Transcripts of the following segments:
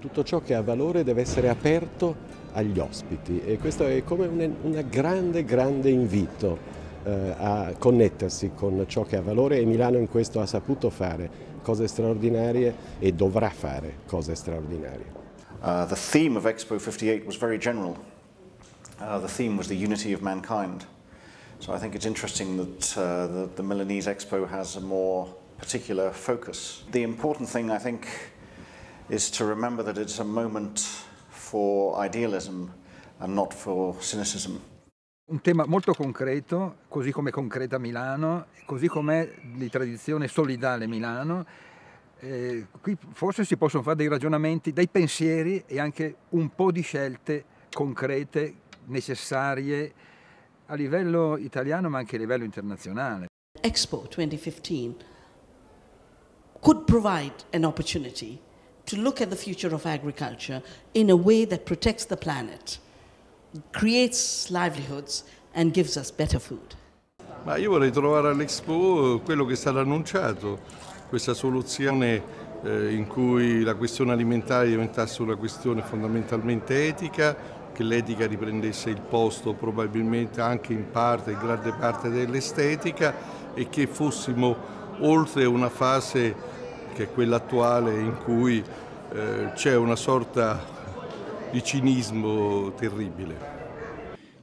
Tutto ciò che ha valore deve essere aperto agli ospiti e questo è come un, grande, grande invito eh, a connettersi con ciò che ha valore e Milano in questo ha saputo fare cose straordinarie e dovrà fare cose straordinarie. Uh, the theme of Expo 58 was very general. Uh, the theme was the unity of mankind. So I think it's interesting that uh, the, the Milanese Expo has a more particular focus. The important thing I think is to remember that it's a moment for idealism and not for cynicism. Un tema molto concreto, così come concreta Milano, così com'è di tradizione solidale Milano. Eh, qui forse si possono fare dei ragionamenti, dei pensieri e anche un po' di scelte concrete, necessarie a livello italiano ma anche a livello internazionale. Expo 2015 could provide an opportunity to look at the future of agriculture in a way that protects the planet, creates livelihoods, and gives us better food. Ma io vorrei trovare all'Expo eh, quello che è stato annunciato, questa soluzione eh, in cui la questione alimentare diventasse una questione fondamentalmente etica, che l'etica riprendesse il posto probabilmente anche in parte, in grande parte dell'estetica e che fossimo oltre una fase che è quella attuale in cui eh, c'è una sorta di cinismo terribile.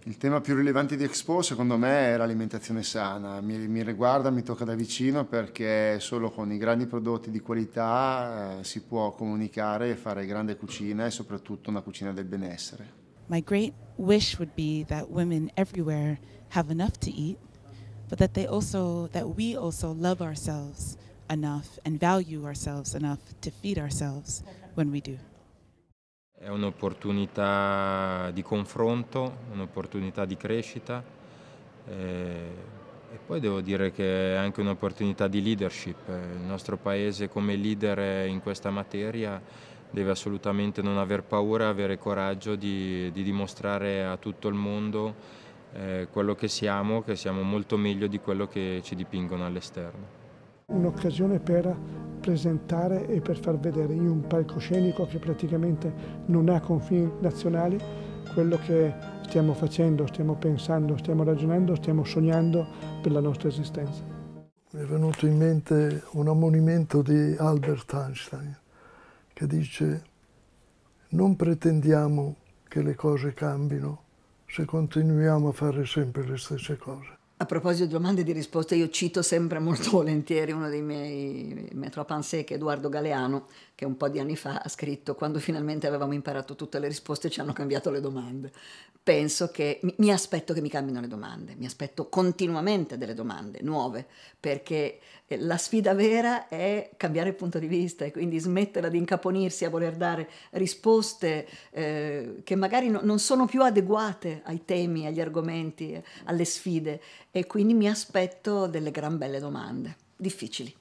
Il tema più rilevante di Expo secondo me è l'alimentazione sana, mi, mi, riguarda, mi tocca da vicino perché solo con i grandi prodotti di qualità eh, si può comunicare e fare grande cucina e soprattutto una cucina del benessere. My great wish would be that women everywhere have enough to eat, but that they also that we also love ourselves enough and value ourselves enough to feed ourselves when we do. È un'opportunità di confronto, un'opportunità di crescita eh, e poi devo dire che è anche un'opportunità di leadership. Il nostro paese come leader in questa materia deve assolutamente non aver paura, avere coraggio di, di dimostrare a tutto il mondo eh, quello che siamo, che siamo molto meglio di quello che ci dipingono all'esterno. Un'occasione per presentare e per far vedere in un palcoscenico che praticamente non ha confini nazionali quello che stiamo facendo, stiamo pensando, stiamo ragionando, stiamo sognando per la nostra esistenza. Mi è venuto in mente un ammonimento di Albert Einstein che dice non pretendiamo che le cose cambino se continuiamo a fare sempre le stesse cose. A proposito di domande e di risposte, io cito sempre molto volentieri uno dei miei metropensé, che è Edoardo Galeano, che un po' di anni fa ha scritto quando finalmente avevamo imparato tutte le risposte ci hanno cambiato le domande. Penso che mi, mi aspetto che mi cambino le domande, mi aspetto continuamente delle domande nuove, perché eh, la sfida vera è cambiare il punto di vista e quindi smetterla di incaponirsi a voler dare risposte eh, che magari no, non sono più adeguate ai temi, agli argomenti, eh, alle sfide e quindi mi aspetto delle gran belle domande, difficili.